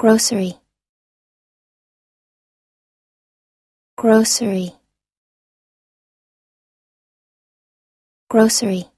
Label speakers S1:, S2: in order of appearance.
S1: grocery grocery grocery